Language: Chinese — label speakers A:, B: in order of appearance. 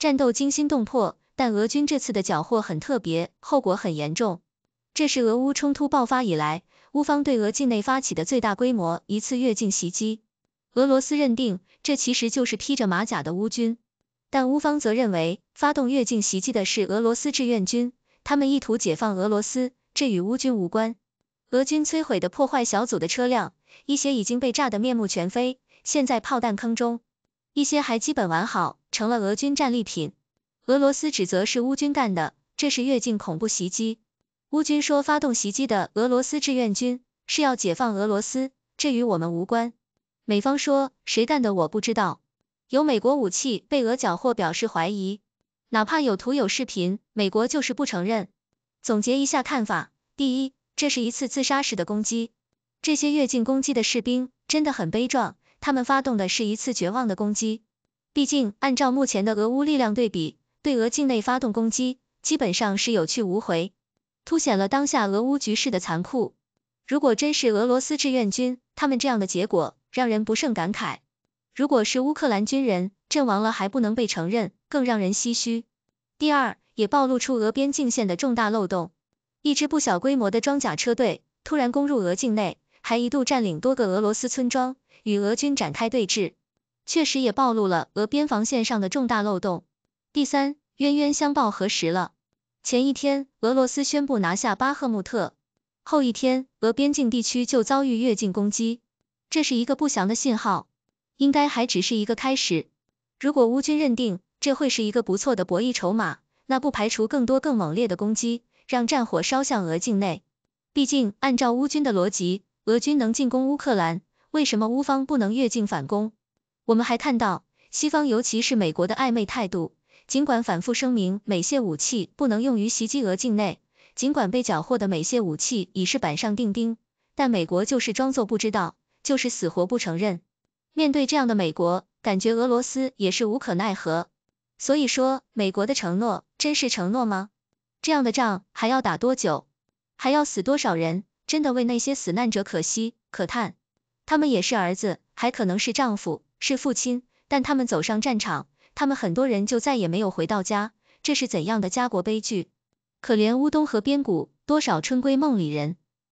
A: 战斗惊心动魄，但俄军这次的缴获很特别，后果很严重。这是俄乌冲突爆发以来，乌方对俄境内发起的最大规模一次越境袭击。俄罗斯认定，这其实就是披着马甲的乌军，但乌方则认为，发动越境袭击的是俄罗斯志愿军，他们意图解放俄罗斯，这与乌军无关。俄军摧毁的破坏小组的车辆，一些已经被炸得面目全非，陷在炮弹坑中。一些还基本完好，成了俄军战利品。俄罗斯指责是乌军干的，这是越境恐怖袭击。乌军说发动袭击的俄罗斯志愿军是要解放俄罗斯，这与我们无关。美方说谁干的我不知道，有美国武器被俄缴获表示怀疑，哪怕有图有视频，美国就是不承认。总结一下看法：第一，这是一次自杀式的攻击，这些越境攻击的士兵真的很悲壮。他们发动的是一次绝望的攻击，毕竟按照目前的俄乌力量对比，对俄境内发动攻击，基本上是有去无回，凸显了当下俄乌局势的残酷。如果真是俄罗斯志愿军，他们这样的结果让人不胜感慨；如果是乌克兰军人，阵亡了还不能被承认，更让人唏嘘。第二，也暴露出俄边境线的重大漏洞，一支不小规模的装甲车队突然攻入俄境内。还一度占领多个俄罗斯村庄，与俄军展开对峙，确实也暴露了俄边防线上的重大漏洞。第三，冤冤相报何时了？前一天俄罗斯宣布拿下巴赫穆特，后一天俄边境地区就遭遇越境攻击，这是一个不祥的信号，应该还只是一个开始。如果乌军认定这会是一个不错的博弈筹码，那不排除更多更猛烈的攻击，让战火烧向俄境内。毕竟，按照乌军的逻辑。俄军能进攻乌克兰，为什么乌方不能越境反攻？我们还看到西方，尤其是美国的暧昧态度。尽管反复声明美械武器不能用于袭击俄境内，尽管被缴获的美械武器已是板上钉钉，但美国就是装作不知道，就是死活不承认。面对这样的美国，感觉俄罗斯也是无可奈何。所以说，美国的承诺真是承诺吗？这样的仗还要打多久？还要死多少人？真的为那些死难者可惜可叹，他们也是儿子，还可能是丈夫，是父亲，但他们走上战场，他们很多人就再也没有回到家，这是怎样的家国悲剧？可怜乌东河边谷，多少春归梦里人。